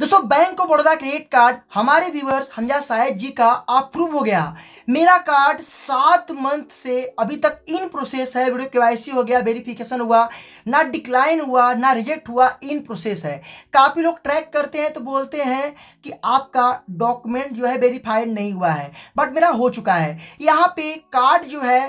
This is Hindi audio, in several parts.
दोस्तों bank of Baroda credit card हमारे व्यूवर्स हमजा साहेद जी का अप्रूव हो गया मेरा कार्ड सात मंथ से अभी तक इन प्रोसेस है वीडियो के हो गया वेरिफिकेशन हुआ ना डिक्लाइन हुआ ना रिजेक्ट हुआ इन प्रोसेस है काफ़ी लोग ट्रैक करते हैं तो बोलते हैं कि आपका डॉक्यूमेंट जो है वेरीफाइड नहीं हुआ है बट मेरा हो चुका है यहाँ पे कार्ड जो है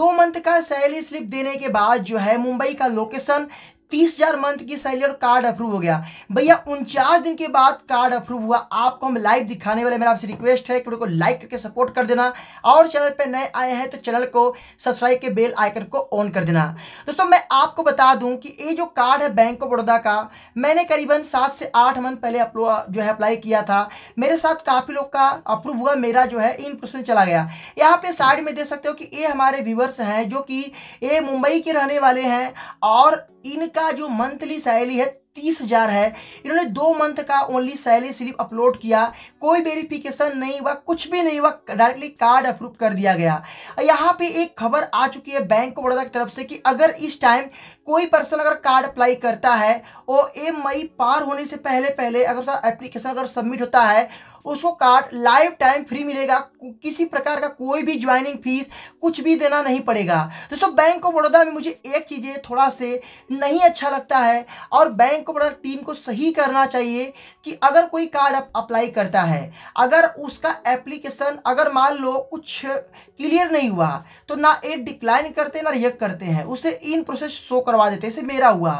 दो मंथ का सैलरी स्लिप देने के बाद जो है मुंबई का लोकेशन तीस हजार मंथ की सैलरी और कार्ड अप्रूव हो गया भैया उनचास दिन के बाद कार्ड अप्रूव हुआ आपको हम लाइव दिखाने वाले मेरा आपसे रिक्वेस्ट है कि वीडियो को लाइक करके सपोर्ट कर देना और चैनल पर नए आए हैं तो चैनल को सब्सक्राइब के बेल आइकन को ऑन कर देना दोस्तों मैं आपको बता दूं कि ये जो कार्ड है बैंक ऑफ बड़ौदा का मैंने करीबन सात से आठ मंथ पहले जो है अप्लाई किया था मेरे साथ काफ़ी लोग का अप्रूव हुआ मेरा जो है इन प्रश्न चला गया यहाँ पे साइड में देख सकते हो कि ये हमारे व्यूवर्स हैं जो कि ये मुंबई के रहने वाले हैं और इनका जो मंथली सैलरी है तीस हजार है इन्होंने दो मंथ का ओनली सैलरी स्लिप अपलोड किया कोई वेरिफिकेशन नहीं हुआ कुछ भी नहीं हुआ डायरेक्टली कार्ड अप्रूव कर दिया गया यहाँ पे एक खबर आ चुकी है बैंक ऑफ बड़ौदा की तरफ से कि अगर इस टाइम कोई पर्सन अगर कार्ड अप्लाई करता है और ए मई पार होने से पहले पहले अगर उसका एप्लीकेशन अगर सबमिट होता है उसको कार्ड लाइफ टाइम फ्री मिलेगा किसी प्रकार का कोई भी ज्वाइनिंग फीस कुछ भी देना नहीं पड़ेगा दोस्तों बैंक ऑफ बड़ौदा में मुझे एक चीज़ें थोड़ा से नहीं अच्छा लगता है और बैंक ऑफ बड़ौदा टीम को सही करना चाहिए कि अगर कोई कार्ड अप्लाई करता है अगर उसका एप्लीकेशन अगर मान लो कुछ क्लियर नहीं हुआ तो ना एक डिक्लाइन करते ना रिजेक्ट करते हैं उसे इन प्रोसेस शो करवा करवा देते जैसे मेरा हुआ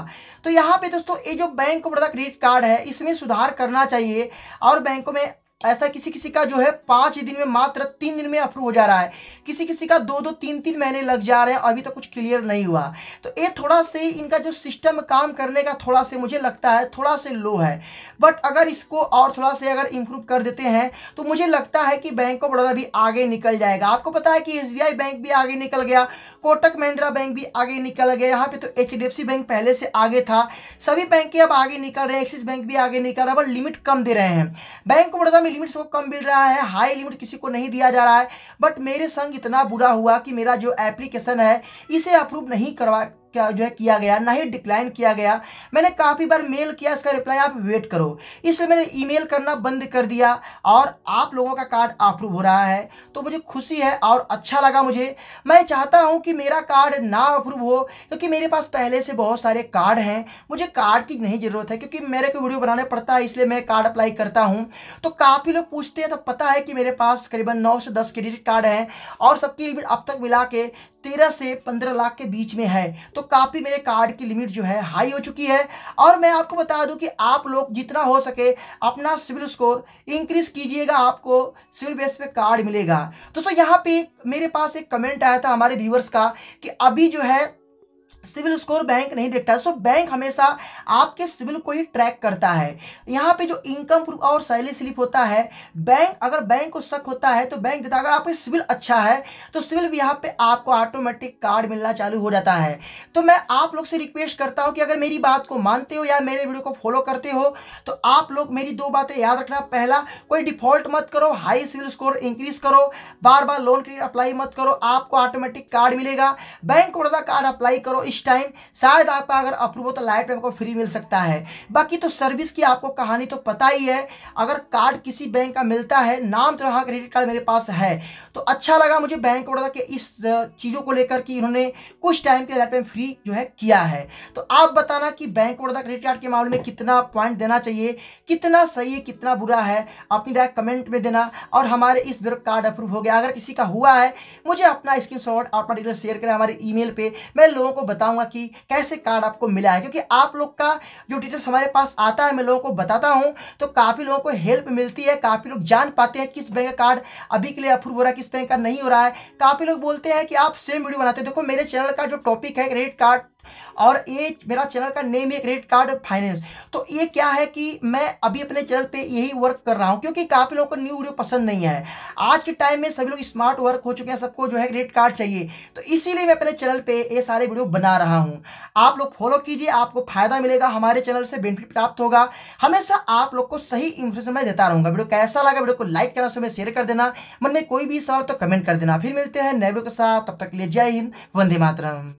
तो यहाँ पे दोस्तों ये जो bank of Baroda credit card है इसमें सुधार करना चाहिए और बैंकों में ऐसा किसी किसी का जो है पांच दिन में मात्र तीन दिन में अप्रूव हो जा रहा है किसी किसी का दो दो तीन तीन महीने लग जा रहे हैं अभी तक तो कुछ क्लियर नहीं हुआ तो ये थोड़ा से इनका जो सिस्टम काम करने का थोड़ा से मुझे लगता है थोड़ा से लो है बट अगर इसको और थोड़ा से अगर इम्प्रूव कर देते हैं तो मुझे लगता है कि बैंक ऑफ बड़ौदा भी आगे निकल जाएगा आपको पता है कि एस बैंक भी आगे निकल गया कोटक महिंद्रा बैंक भी आगे निकल गया यहाँ पे तो एच बैंक पहले से आगे था सभी बैंक अब आगे निकल रहे हैं एक्सिस बैंक भी आगे निकल रहा है बट लिमिट कम दे रहे हैं बैंक ऑफ बड़ौदा में लिमिट्स को कम मिल रहा है हाई लिमिट किसी को नहीं दिया जा रहा है बट मेरे संग इतना बुरा हुआ कि मेरा जो एप्लीकेशन है इसे अप्रूव नहीं करवा क्या जो है किया गया ना ही डिक्लाइन किया गया मैंने काफ़ी बार मेल किया इसका रिप्लाई आप वेट करो इसलिए मैंने ईमेल करना बंद कर दिया और आप लोगों का कार्ड अप्रूव हो रहा है तो मुझे खुशी है और अच्छा लगा मुझे मैं चाहता हूं कि मेरा कार्ड ना अप्रूव हो क्योंकि मेरे पास पहले से बहुत सारे कार्ड हैं मुझे कार्ड की नहीं ज़रूरत है क्योंकि मेरे को वीडियो बनाना पड़ता है इसलिए मैं कार्ड अप्लाई करता हूँ तो काफ़ी लोग पूछते हैं तो पता है कि मेरे पास करीबन नौ से दस क्रेडिट कार्ड हैं और सबकी अब तक मिला के तेरह से पंद्रह लाख के बीच में है तो काफ़ी मेरे कार्ड की लिमिट जो है हाई हो चुकी है और मैं आपको बता दूं कि आप लोग जितना हो सके अपना सिविल स्कोर इंक्रीज़ कीजिएगा आपको सिविल बेस पे कार्ड मिलेगा दोस्तों यहाँ पे मेरे पास एक कमेंट आया था हमारे व्यूवर्स का कि अभी जो है सिविल स्कोर बैंक नहीं देखता है सो बैंक हमेशा आपके सिविल को ही ट्रैक करता है यहाँ पे जो इनकम प्रूफ और सैलरी स्लिप होता है बैंक अगर बैंक को शक होता है तो बैंक देता है अगर आपका सिविल अच्छा है तो सिविल भी यहाँ पे आपको ऑटोमेटिक कार्ड मिलना चालू हो जाता है तो मैं आप लोग से रिक्वेस्ट करता हूँ कि अगर मेरी बात को मानते हो या मेरे वीडियो को फॉलो करते हो तो आप लोग मेरी दो बातें याद रखना पहला कोई डिफॉल्ट मत करो हाई सिविल स्कोर इंक्रीज करो बार बार लोन क्रेडिट अप्लाई मत करो आपको ऑटोमेटिक कार्ड मिलेगा बैंक को कार्ड अप्लाई करो करो इस टाइम शायद आपका अगर अप्रूव हो तो लाइफ टाइम आपको फ्री मिल सकता है बाकी तो सर्विस की आपको कहानी तो पता ही है अगर कार्ड किसी बैंक का मिलता है नाम तो तरह क्रेडिट कार्ड मेरे पास है तो अच्छा लगा मुझे बैंक ऑफ के इस चीज़ों को लेकर कि इन्होंने कुछ टाइम के लाइफ टाइम फ्री जो है किया है तो आप बताना कि बैंक ऑफ क्रेडिट कार्ड के मामले में कितना पॉइंट देना चाहिए कितना सही है कितना बुरा है अपनी राय कमेंट में देना और हमारे इस बार कार्ड अप्रूव हो गया अगर किसी का हुआ है मुझे अपना स्क्रीन और पर्टिकुलर शेयर करें हमारे ईमेल पे मैं लोगों को बताऊंगा कि कैसे कार्ड आपको मिला है क्योंकि आप लोग का जो डिटेल्स हमारे पास आता है मैं लोगों को बताता हूं तो काफ़ी लोगों को हेल्प मिलती है काफ़ी लोग जान पाते हैं किस बैंक का कार्ड अभी के लिए अप्रूव हो रहा है किस बैंक का नहीं हो रहा है काफ़ी लोग बोलते हैं कि आप सेम वीडियो बनाते हैं देखो मेरे चैनल का जो टॉपिक है क्रेडिट कार्ड और ये मेरा चैनल का नेम है क्रेडिट कार्ड फाइनेंस तो ये क्या है कि मैं अभी अपने चैनल पे यही वर्क कर रहा हूँ क्योंकि काफ़ी लोगों को न्यू वीडियो पसंद नहीं है आज के टाइम में सभी लोग स्मार्ट वर्क हो चुके हैं सबको जो है क्रेडिट कार्ड चाहिए तो इसीलिए मैं अपने चैनल पर ये सारे वीडियो बना रहा हूँ आप लोग फॉलो कीजिए आपको फायदा मिलेगा हमारे चैनल से बेनिफिट प्राप्त होगा हमेशा आप लोग को सही इन्फॉर्मेशन मैं देता रहूँगा वीडियो कैसा लगा वीडियो को लाइक करना समय शेयर कर देना मन में कोई भी सवाल तो कमेंट कर देना फिर मिलते हैं नए वीडियो के साथ तब तक के लिए जय हिंद वंदे मातरम